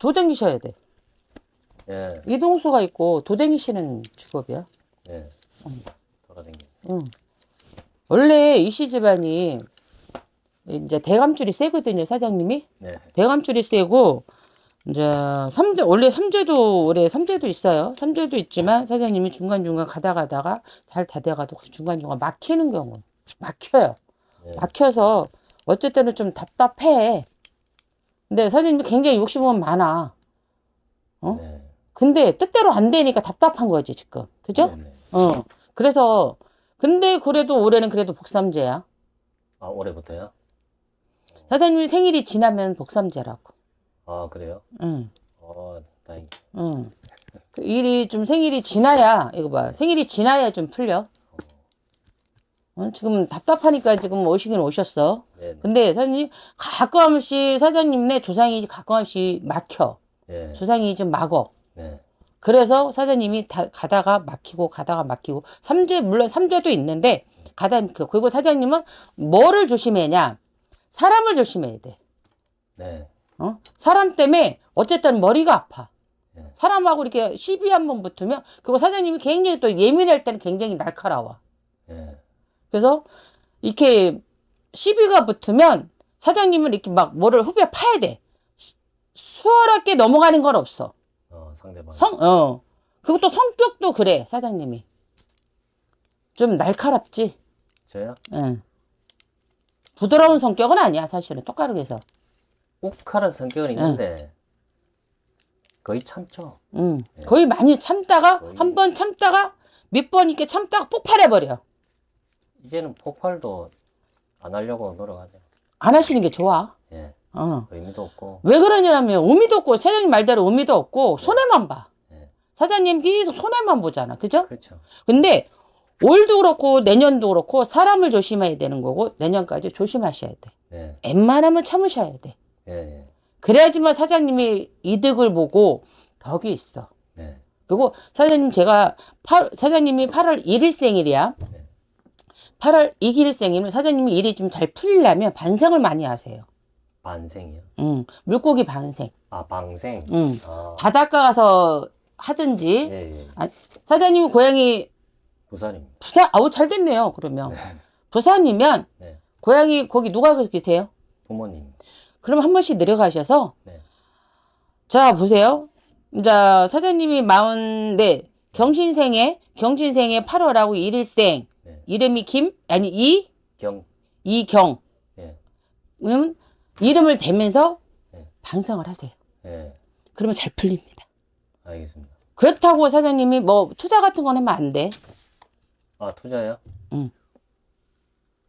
도댕기셔야 돼. 예. 이동수가 있고 도댕기시는 직업이야. 예. 음. 돌아댕기. 응. 음. 원래 이씨 집안이 이제 대감줄이 세거든요, 사장님이. 네. 대감줄이 세고 이제 삼재 원래 삼재도 원래 삼재도 있어요. 삼재도 있지만 사장님이 중간 중간 가다 가다가 잘 다돼가도 중간 중간 막히는 경우 막혀요. 네. 막혀서 어쨌든은 좀 답답해. 근데 선생님도 굉장히 욕심은 많아. 어? 네. 근데 뜻대로 안 되니까 답답한 거지, 지금. 그죠? 네네. 네. 어. 그래서, 근데 그래도 올해는 그래도 복삼제야. 아, 올해부터요? 선생님 생일이 지나면 복삼제라고. 아, 그래요? 응. 어, 다행이 응. 그 일이 좀 생일이 지나야, 이거 봐. 생일이 지나야 좀 풀려. 어? 지금 답답하니까 지금 오시긴 오셨어. 네네. 근데 사장님 가끔씩 사장님네 조상이 가끔씩 막혀. 네. 조상이 좀 막어. 네. 그래서 사장님이 다, 가다가 막히고 가다가 막히고 삼재 물론 삼재도 있는데 가다 막혀. 그, 그리고 사장님은 뭐를 조심해냐? 사람을 조심해야 돼. 네. 어? 사람 때문에 어쨌든 머리가 아파. 네. 사람하고 이렇게 시비 한번 붙으면 그리고 사장님이 굉장히 또 예민할 때는 굉장히 날카로워. 예. 그래서 이렇게 시비가 붙으면 사장님은 이렇게 막 뭐를 후벼 파야 돼. 수월하게 넘어가는 건 없어. 어, 상대방. 성, 어. 그리고 또 성격도 그래, 사장님이. 좀 날카롭지? 저요? 응. 예. 부드러운 성격은 아니야, 사실은. 똑가루에서. 욱하는 성격은 예. 있는데, 응. 거의 참죠. 응. 음. 네. 예. 거의 많이 참다가, 한 번 참다가, 몇 번 이렇게 참다가 폭발해버려. 이제는 폭발도 안 하려고 노력하죠. 안 하시는 게 좋아. 예. 어. 의미도 없고. 왜 그러냐면 의미도 없고 사장님 말대로 의미도 없고 예. 손해만 봐. 예. 사장님 계속 손해만 보잖아. 그죠? 그렇죠. 근데 올도 그렇고 내년도 그렇고 사람을 조심해야 되는 거고 내년까지 조심하셔야 돼. 예. 웬만하면 참으셔야 돼. 예, 예. 그래야지만 사장님이 이득을 보고 덕이 있어. 예. 그리고 사장님 제가 8, 사장님이 8월 1일 생일이야. 예. 8월 이기일생이면 사장님이 일이 좀 잘 풀리려면 반생을 많이 하세요. 반생이요? 응. 물고기 반생. 아, 방생? 응. 아. 바닷가 가서 하든지. 예, 예. 아, 사장님 고향이 부산입니다. 부산? 아우, 잘 됐네요, 그러면. 네. 부산이면 네. 고향이 거기 누가 계세요? 부모님. 그럼 한 번씩 내려가셔서 네. 자, 보세요. 자, 사장님이 마흔 네 경신생에 경신생에 8월하고 1일생 이름이 김 아니 이 경. 이경. 예. 그러면 이름을 대면서 예. 방송을 하세요. 예. 그러면 잘 풀립니다. 알겠습니다. 그렇다고 사장님이 뭐 투자 같은 건 하면 안 돼. 아 투자요? 응.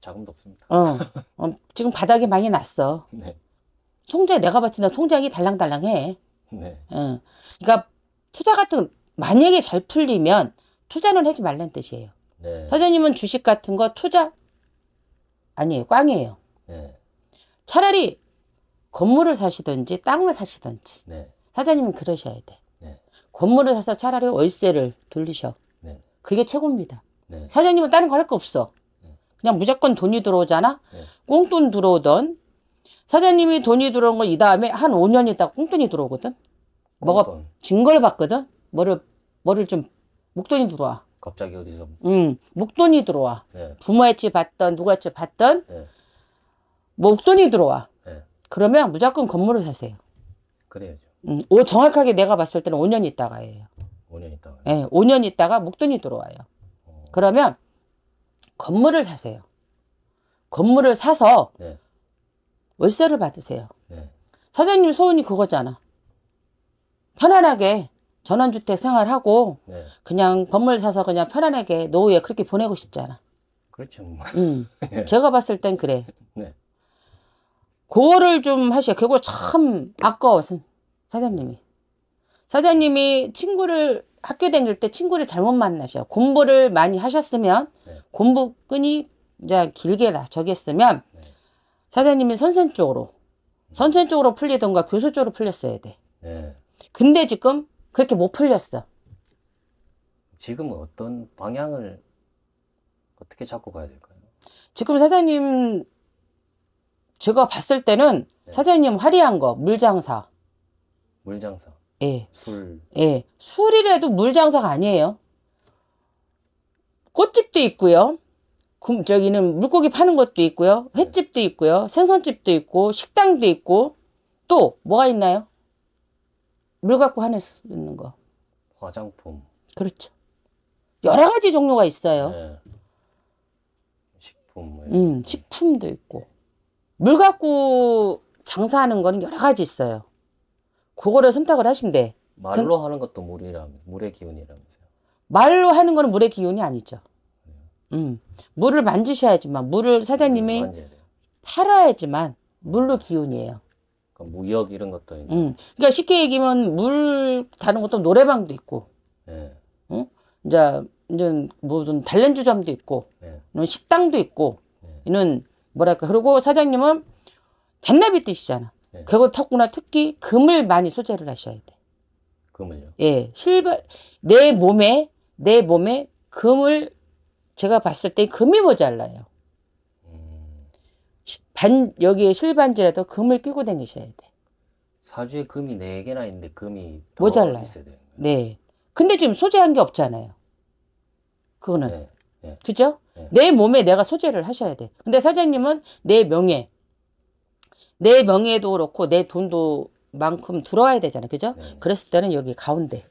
자금도 없습니다. 어, 어 지금 바닥이 많이 났어. 네. 통장 내가 봤을 때 통장이 달랑달랑해. 네. 어. 그러니까 투자 같은 만약에 잘 풀리면 투자는 하지 말란 뜻이에요. 네. 선생님은 주식 같은 거 투자 아니에요. 꽝이에요. 네. 차라리 건물을 사시든지 땅을 사시든지 네. 사장님은 그러셔야 돼. 네. 건물을 사서 차라리 월세를 돌리셔. 네. 그게 최고입니다. 네. 사장님은 다른 거 할 거 없어. 그냥 무조건 돈이 들어오잖아. 꽁돈 들어오던 사장님이 돈이 들어온 거 이 다음에 한 5년 있다 꽁돈이 들어오거든. 뭐가 증거를 받거든. 뭐를 뭐를 좀 목돈이 들어와. 갑자기 어디서? 응, 목돈이 들어와. 네. 부모의 집 봤던 누가 집 봤던 네. 목돈이 들어와. 네. 그러면 무조건 건물을 사세요. 그래야죠. 음, 오, 정확하게 내가 봤을 때는 5년 있다가예요. 5년 있다가. 예, 네, 5년 있다가 목돈이 들어와요. 어. 그러면 건물을 사세요. 건물을 사서 네. 월세를 받으세요. 네. 사장님 소원이 그거잖아. 편안하게 전원주택 생활하고 네. 그냥 건물 사서 그냥 편안하게 노후에 그렇게 보내고 싶잖아. 그렇죠. 뭐. 음. 예. 제가 봤을 땐 그래. 네. 그거를 좀 하셔. 그거 참 아까워, 사장님이. 사장님이 친구를 학교 다닐 때 친구를 잘못 만나셔. 공부를 많이 하셨으면 네. 공부 끈이 이제 길게 라 저겠으면 네. 사장님이 선생 쪽으로 선생 쪽으로 풀리던가 교수 쪽으로 풀렸어야 돼. 네. 근데 지금 그렇게 못 풀렸어. 지금은 어떤 방향을 어떻게 잡고 가야 될까요? 지금 사장님 제가 봤을 때는 네. 사장님 화려한 거 물장사. 물장사. 예. 술. 예. 술이라도 물장사가 아니에요. 꽃집도 있고요. 금, 저기는 물고기 파는 것도 있고요. 횟집도 있고요. 생선집도 있고 식당도 있고 또 뭐가 있나요? 물 갖고 화낼 수 있는 거. 화장품. 그렇죠. 여러 가지 종류가 있어요. 네. 식품. 뭐 음, 식품도 있고. 물 갖고 장사하는 거는 여러 가지 있어요. 그거를 선택을 하시면 돼. 말로 그, 하는 것도 물이라면서, 물의 기운이라면서요. 말로 하는 거는 물의 기운이 아니죠. 음, 물을 만지셔야지만, 물을 네, 사장님이 팔아야지만, 물로 기운이에요. 뭐 무역 이런 것도 있는. 음. 그러니까 쉽게 얘기하면 물 다른 것도 노래방도 있고. 예. 응? 이제 이제 무슨 단련 주점도 있고. 예. 식당도 있고. 예. 이는 뭐랄까 그리고 사장님은 잔나비 뜻이잖아. 예. 그거 턱구나 특히 금을 많이 소재를 하셔야 돼. 금을요? 예. 실버 내 몸에 내 몸에 금을 제가 봤을 때 금이 모자라요. 반 여기에 실반지라도 금을 끼고 다니셔야 돼. 사주에 금이 네 개나 있는데 금이 모자라 있어야 돼요. 네. 근데 지금 소재한 게 없잖아요. 그거는 네, 네. 그죠? 네. 내 몸에 내가 소재를 하셔야 돼. 근데 사장님은 내 명예, 내 명예도 그렇고 내 돈도 만큼 들어와야 되잖아요. 그죠? 네. 그랬을 때는 여기 가운데.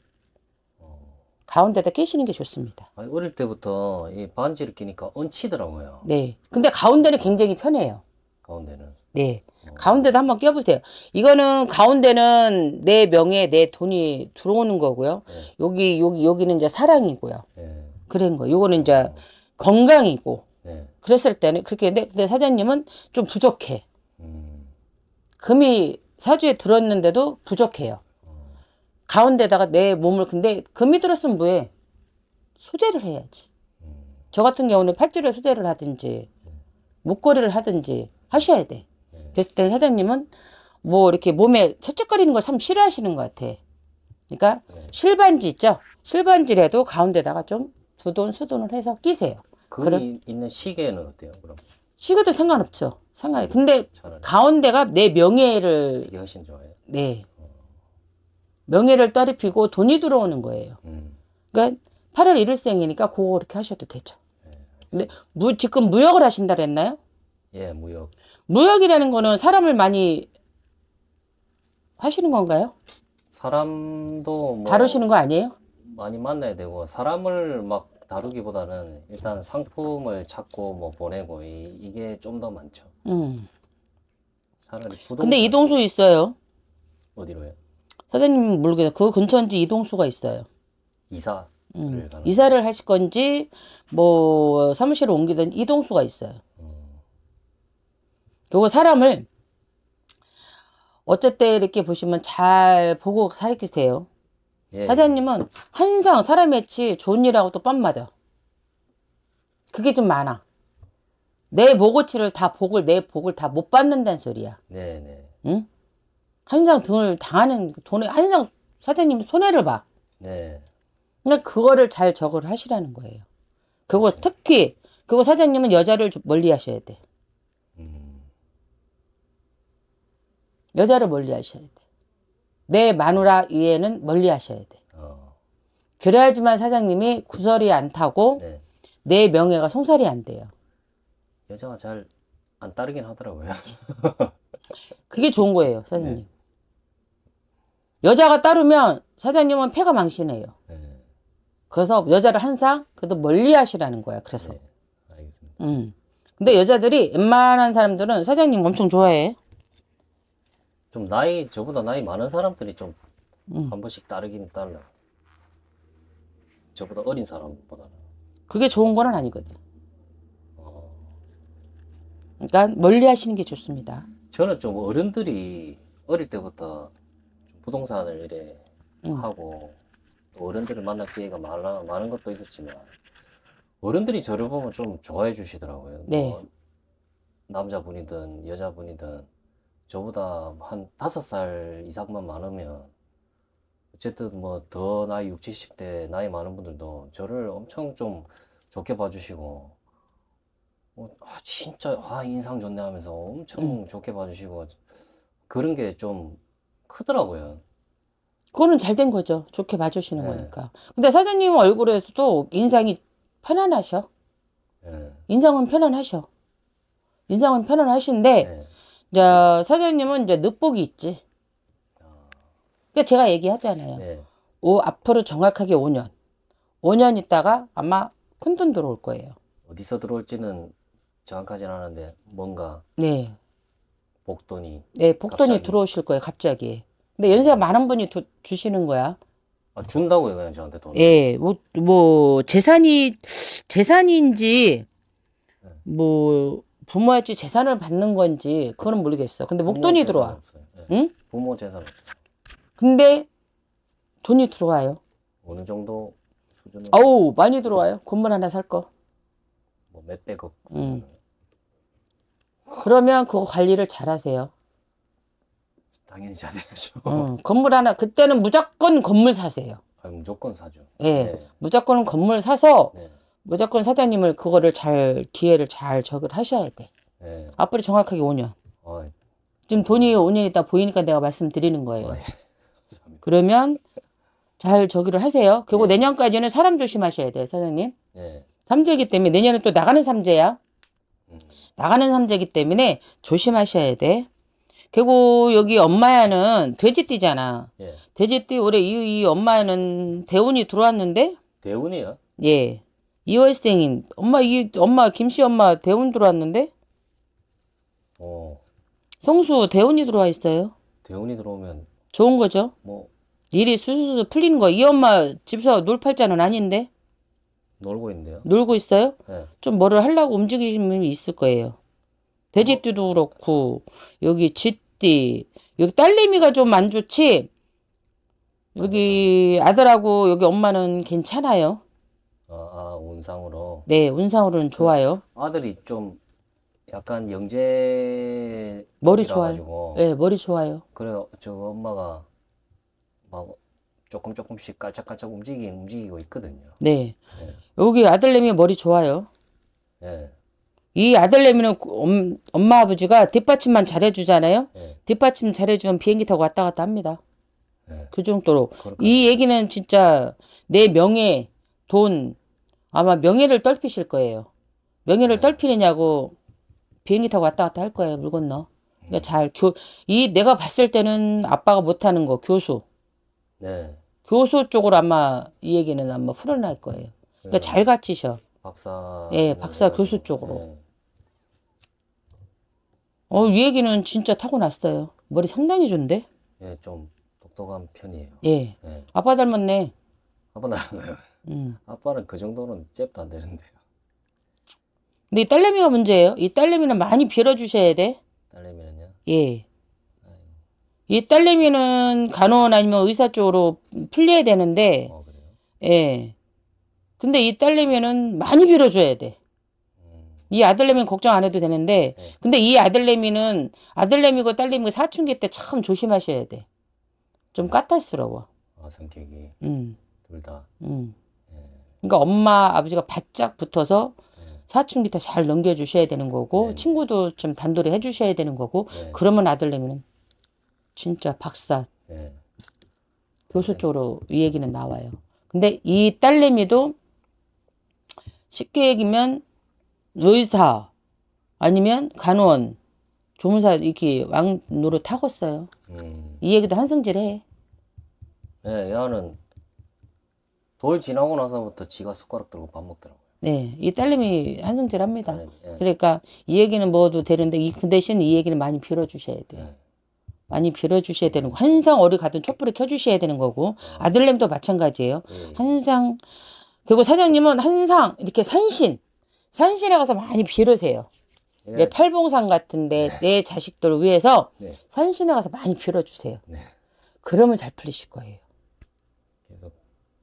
가운데다 끼시는 게 좋습니다. 아니, 어릴 때부터 이 반지를 끼니까 얹히더라고요. 네. 근데 가운데는 굉장히 편해요. 가운데는. 네. 어. 가운데도 한번 끼워보세요. 이거는 가운데는 내 명예, 내 돈이 들어오는 거고요. 네. 여기, 여기, 여기는 이제 사랑이고요. 네. 그런 거. 요거는 이제 어. 건강이고. 네. 그랬을 때는 그렇게 했는데, 근데 사장님은 좀 부족해. 음. 금이 사주에 들었는데도 부족해요. 가운데다가 내 몸을 근데 금이 들었으면 뭐해 소재를 해야지 저 같은 경우는 팔찌를 소재를 하든지 목걸이를 하든지 하셔야 돼 그랬을 때 사장님은 뭐 이렇게 몸에 채척거리는걸 참 싫어하시는 것 같아 그러니까 실반지 있죠 실반지라도 가운데다가 좀 두돈 수돈을 해서 끼세요 금이 그럼, 있는 시계는 어때요 그럼 시계도 상관없죠 상관 근데 가운데가 내 명예를 이게 훨씬 좋아요 네 명예를 따리피고 돈이 들어오는 거예요. 음. 그러니까 8월 1일 생이니까 그거 그렇게 하셔도 되죠. 예, 근데 무, 지금 무역을 하신다 그랬나요? 예, 무역. 무역이라는 거는 사람을 많이 하시는 건가요? 사람도 뭐 다루시는 거 아니에요? 많이 만나야 되고 사람을 막 다루기보다는 일단 상품을 찾고 뭐 보내고 이, 게좀 더 많죠. 음. 차라리 부동. 근데 이동수 있어요. 어디로요? 사장님 모르겠어요. 그 근처인지 이동수가 있어요. 이사. 음. 이사를 하실 건지 뭐 사무실을 옮기든 이동수가 있어요. 음. 그리고 사람을 어쨌든 이렇게 보시면 잘 보고 살기세요. 예, 예. 사장님은 항상 사람 의치 좋은 일하고 또뻔 맞아. 그게 좀 많아. 내 모고치를 다 복을 내 복을 다 못 받는다는 소리야. 네네. 네. 응? 한장 등을 당하는 돈에 한장사장님 손해를 봐. 네. 그러니까 그거를 잘 적을 하시라는 거예요. 그거 그렇죠. 특히 그거 사장님은 여자를 멀리 하셔야 돼. 음. 여자를 멀리 하셔야 돼. 내 마누라 위에는 멀리 하셔야 돼. 어. 그래야지만 사장님이 구설이 안 타고 네. 내 명예가 송살이 안 돼요. 여자가 잘 안 따르긴 하더라고요. 그게 좋은 거예요, 사장님. 네. 여자가 따르면 사장님은 폐가 망신해요. 네. 그래서 여자를 항상 그래도 멀리 하시라는 거야. 그래서. 네. 알겠습니다. 음. 근데 여자들이 웬만한 사람들은 사장님 엄청 좋아해. 좀 나이 저보다 나이 많은 사람들이 좀한 음. 번씩 따르긴 달라. 저보다 어린 사람보다는. 그게 좋은 건 아니거든. 어. 그러니까 멀리 하시는 게 좋습니다. 저는 좀 어른들이 어릴 때부터 부동산을 일래 응. 하고 또 어른들을 만날 기회가 많아, 많은 것도 있었지만 어른들이 저를 보면 좀 좋아해 주시더라고요. 뭐 네. 뭐 남자분이든 여자분이든 저보다 한 다섯 살 이상만 많으면 어쨌든 뭐 더 나이 6 70대 나이 많은 분들도 저를 엄청 좀 좋게 봐주시고 뭐, 아, 진짜 아 인상 좋네 하면서 엄청 음. 좋게 봐주시고 그런 게좀 크더라고요. 그거는 잘 된 거죠. 좋게 봐주시는 네. 거니까. 근데 사장님 얼굴에서도 인상이 편안하셔. 네. 인상은 편안하셔. 인상은 편안하신데, 네. 이제 사장님은 이제 늑복이 있지. 그러니까 제가 얘기하잖아요. 네. 오, 앞으로 정확하게 5년. 5년 있다가 아마 큰 돈 들어올 거예요. 어디서 들어올지는 정확하진 않은데, 뭔가. 네. 복돈이 네, 복돈이 갑자기. 들어오실 거예요, 갑자기. 근데 연세가 네. 많은 분이 도, 주시는 거야. 아, 준다고요, 그냥 저한테 돈. 예, 뭐, 뭐, 재산이, 재산인지, 네. 뭐, 부모한테 재산을 받는 건지, 그거는 모르겠어. 근데 목돈이 들어와. 네. 응? 부모 재산 근데 돈이 들어와요. 어느 정도 수준으로? 어우, 많이 들어와요. 건물 하나 살 거. 뭐, 몇백억. 음. 그러면 그거 관리를 잘 하세요. 당연히 잘해야죠. 응, 어, 건물 하나, 그때는 무조건 건물 사세요. 아, 무조건 사죠. 예. 네. 무조건 건물 사서 네. 무조건 사장님을 그거를 잘, 기회를 잘 적을 하셔야 돼. 네. 앞으로 정확하게 5년. 어, 지금 돈이 5년 있다 보이니까 내가 말씀드리는 거예요. 어, 예. 그러면 잘 저기를 하세요. 그리고 네. 내년까지는 사람 조심하셔야 돼요, 사장님. 네. 삼재기 때문에 내년에 또 나가는 삼재야. 나가는 삼재기 때문에 조심하셔야 돼. 결국 여기 엄마야는 돼지띠잖아. 예. 돼지띠 올해 이, 이 엄마야는 대운이 들어왔는데? 대운이요? 예. 2월생인 엄마 이 엄마 김씨 엄마 대운 들어왔는데? 어. 성수 대운이 들어와 있어요. 대운이 들어오면 좋은 거죠. 뭐 일이 수수수 풀리는 거. 이 엄마 집서 놀팔자는 아닌데. 놀고 있는데요. 놀고 있어요? 네. 좀 뭐를 하려고 움직이시는 있을 거예요. 돼지띠도 뭐? 그렇고 여기 쥐띠 여기 딸내미가 좀 안 좋지 여기 아. 아들하고 여기 엄마는 괜찮아요. 아, 아 운상으로. 네 운상으로는 좋아요. 아들이 좀 약간 영재 머리 좋아요. 네, 머리 좋아요. 그래 저 엄마가 막 조금 조금씩 깔짝깔짝 움직이 움직이고 있거든요. 네. 네. 여기 아들내미 머리 좋아요. 네. 이 아들내미는 엄, 엄마 아버지가 뒷받침만 잘해주잖아요. 네. 뒷받침 잘해주면 비행기 타고 왔다 갔다 합니다. 네. 그 정도로 그렇구나. 이 얘기는 진짜 내 명예, 돈 아마 명예를 떨피실 거예요. 명예를 네. 떨피느냐고 비행기 타고 왔다 갔다 할 거예요. 물 건너. 그러니까 잘교 이 내가 봤을 때는 아빠가 못하는 거 교수. 네. 교수 쪽으로 아마 이 얘기는 아마 풀어낼 거예요. 그러니까 네. 잘 갇히셔. 박사. 예, 박사 네. 교수 쪽으로. 네. 어, 이 얘기는 진짜 타고났어요. 머리 상당히 좋은데? 예, 좀 똑똑한 편이에요. 예. 예. 아빠 닮았네. 아빠 닮았나 음. 아빠는 그 정도는 잽도 안 되는데요. 근데 이 딸내미가 문제예요. 이 딸내미는 많이 빌어주셔야 돼. 딸내미는요? 예. 이 딸내미는 간호원 아니면 의사 쪽으로 풀려야 되는데, 어, 예. 근데 이 딸내미는 많이 빌어줘야 돼. 이 아들내미는 걱정 안 해도 되는데, 네. 근데 이 아들내미는 아들내미고 딸내미고 사춘기 때 참 조심하셔야 돼. 좀 까탈스러워. 아, 성격이. 음. 둘 다. 음. 예. 그러니까 엄마, 아버지가 바짝 붙어서 예. 사춘기 때 잘 넘겨주셔야 되는 거고, 네. 친구도 좀단도이 해주셔야 되는 거고, 네. 그러면 아들내미는 진짜 박사. 예. 네. 교수 쪽으로 이 얘기는 나와요. 근데 이 딸내미도 쉽게 얘기면 의사 아니면 간호원 조무사 이렇게 왕 노릇 하고 있어요. 음. 이 얘기도 한승질 해. 네, 얘는 돌 지나고 나서부터 지가 숟가락 들고 밥 먹더라고요. 네, 이 딸내미 한승질 합니다. 네, 네. 예. 그러니까 이 얘기는 뭐도 되는데 이, 그 대신 이 얘기를 많이 빌어주셔야 돼요. 네. 많이 빌어주셔야 되는 거 항상 어디 가든 촛불을 켜주셔야 되는 거고 아들님도 마찬가지예요. 항상 네. 그리고 사장님은 항상 이렇게 산신 산신에 가서 많이 빌으세요. 네. 내 팔봉산 같은데 네. 내 자식들 위해서 산신에 가서 많이 빌어주세요. 그러면 잘 풀리실 거예요. 계속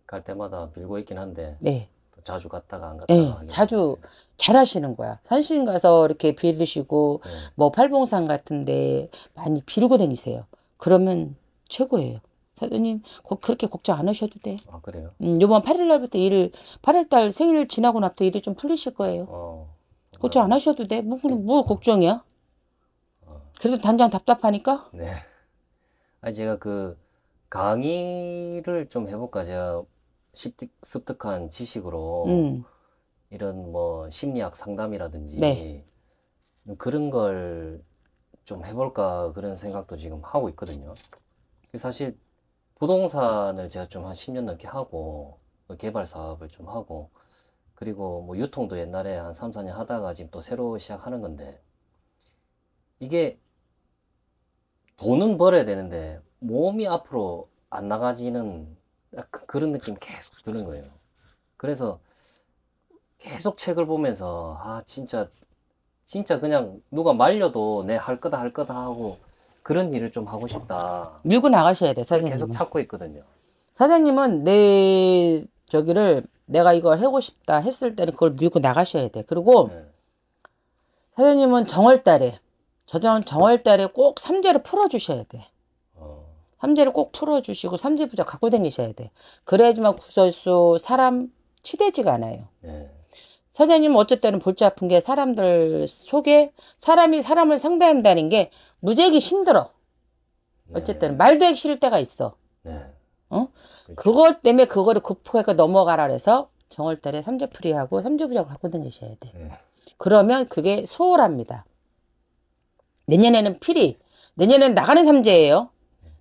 갈 때마다 빌고 있긴 한데 네. 자주 갔다가 안 갔다가 네, 자주 잘 하시는 거야. 산신 가서 이렇게 빌으시고, 네. 뭐 팔봉산 같은데 많이 빌고 다니세요. 그러면 최고예요. 사장님, 그렇게 걱정 안 하셔도 돼. 아, 그래요? 음, 요번 8일날부터 일, 8일달 생일 지나고 나부터 일이 좀 풀리실 거예요. 어, 걱정 안 네. 하셔도 돼. 뭐, 뭐 걱정이야? 어. 그래도 당장 답답하니까? 네. 아, 제가 그 강의를 좀 해볼까. 제가 습득, 습득한 지식으로. 음. 이런 뭐 심리학 상담이라든지 네. 그런 걸 좀 해볼까 그런 생각도 지금 하고 있거든요. 사실 부동산을 제가 좀 한 10년 넘게 하고 뭐 개발 사업을 좀 하고 그리고 뭐 유통도 옛날에 한 3, 4년 하다가 지금 또 새로 시작하는 건데 이게 돈은 벌어야 되는데 몸이 앞으로 안 나가지는 그, 그런 느낌 계속 드는 거예요. 그래서 계속 책을 보면서 아 진짜 진짜 그냥 누가 말려도 내 할 거다 할 거다 하고 그런 일을 좀 하고 싶다. 밀고 나가셔야 돼 사장님. 계속 찾고 있거든요. 사장님은 내 저기를 내가 이걸 하고 싶다 했을 때는 그걸 밀고 나가셔야 돼. 그리고 네. 사장님은 정월달에 저전 정월달에 꼭 삼재를 풀어주셔야 돼. 어. 삼재를 꼭 풀어주시고 삼재 부자 갖고 다니셔야 돼. 그래야지만 구설수 사람 치대지가 않아요. 네. 사장님 어쨌든 볼치 아픈 게 사람들 속에 사람이 사람을 상대한다는 게 무지하게 힘들어. 네. 어쨌든 네. 말도 하기 싫을 때가 있어. 네. 어? 그렇죠. 그것 때문에 그거를 극복하니까 넘어가라 그래서 정월달에 삼재풀이하고 삼재부작을 갖고 다니셔야 돼. 네. 그러면 그게 소홀합니다. 내년에는 필이 내년에는 나가는 삼재예요.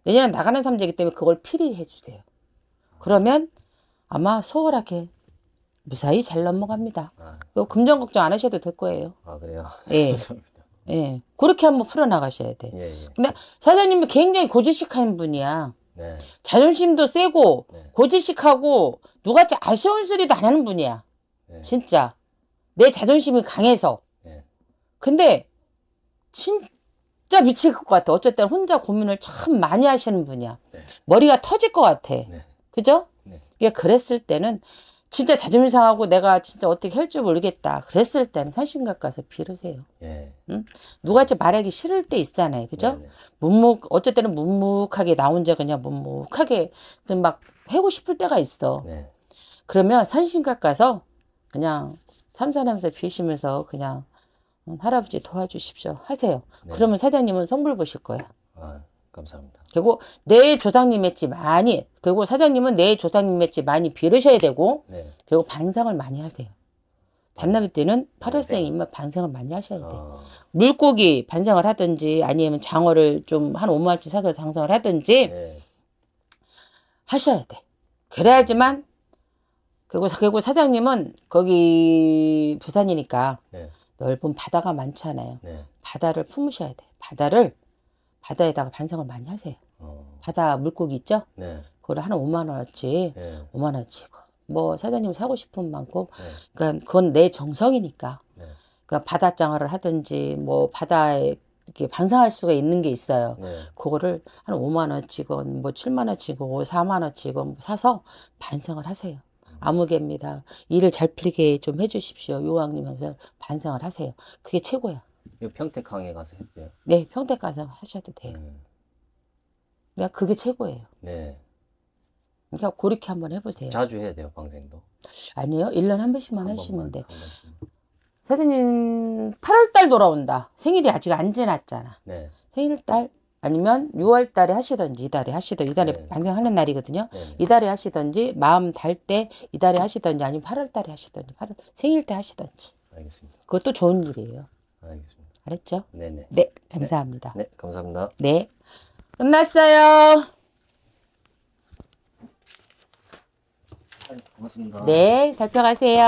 내년에 나가는 삼재이기 때문에 그걸 필이 해주세요. 그러면 아마 소홀하게 무사히 잘 넘어갑니다. 아. 금전 걱정 안 하셔도 될 거예요. 아 그래요? 예. 감사합니다. 예. 그렇게 한번 풀어나가셔야 돼. 예, 예. 근데 사장님이 굉장히 고지식한 분이야. 네. 자존심도 세고 네. 고지식하고 누가지 아쉬운 소리도 안 하는 분이야. 네. 진짜 내 자존심이 강해서. 네. 근데 진짜 미칠 것 같아. 어쨌든 혼자 고민을 참 많이 하시는 분이야. 네. 머리가 터질 것 같아. 네. 그죠? 예, 그랬을 때는 진짜 자존심 상하고 내가 진짜 어떻게 할 줄 모르겠다. 그랬을 때는 선심각 가서 빌으세요. 예. 응? 누가한테 말하기 싫을 때 있잖아요. 그죠? 네, 네. 묵묵, 어쨌든 묵묵하게 나 혼자 그냥 묵묵하게 막하고 싶을 때가 있어. 네. 그러면 선심각 가서 그냥 삼산하면서 비시면서 그냥 음, 할아버지 도와주십시오 하세요. 네. 그러면 사장님은 선물 보실 거야. 아. 감사합니다. 그리고 내 조상님의 집 많이 그리고 사장님은 내 조상님의 집 많이 빌으셔야 되고 네. 그리고 반상을 많이 하세요. 단나비 때는 8월생 입맛 반상을 많이 하셔야 돼요. 어. 물고기 반상을 하든지 아니면 장어를 좀 한5만원 사서 장상을 하든지 네. 하셔야 돼. 그래야지만 그리고, 그리고 사장님은 거기 부산이니까 네. 넓은 바다가 많잖아요. 네. 바다를 품으셔야 돼. 바다를 바다에다가 반성을 많이 하세요. 어. 바다 물고기 있죠? 네. 그거를 하나 5만 원어치, 네. 5만 원어치. 뭐 사장님 사고 싶은 만큼, 네. 그러니까 그건 내 정성이니까. 네. 그러니까 바다장어를 하든지 뭐 바다에 이렇게 반성할 수가 있는 게 있어요. 네. 그거를 한 5만 원치건 뭐 7만 원치건 4만 뭐 원치건 뭐 사서 반성을 하세요. 음. 아무개입니다. 일을 잘 풀리게 좀 해주십시오. 요왕님 하면서 반성을 하세요. 그게 최고야. 평택항에 가서 했대요. 네. 네, 평택 가서 하셔도 돼요. 음. 내가 그러니까 그게 최고예요. 네. 그러니까 그렇게 한번 해보세요. 자주 해야 돼요, 방생도. 아니요, 1년 한 번씩만 한 하시면 돼. 한번님 8월달 돌아온다. 생일이 아직 안 지났잖아. 네. 생일달 아니면 6월달에 하시던지 이달에 하시던 이달에 네. 방생하는 날이거든요. 네. 이달에 하시던지 마음 달 때 이달에 하시던지 아니면 8월달에 하시던지 8월 생일 때 하시던지. 알겠습니다. 그것도 좋은 일이에요. 알겠습니다. 알았죠? 네네. 네, 감사합니다. 네, 네 감사합니다. 네. 끝났어요. 고맙습니다. 네, 네, 살펴가세요.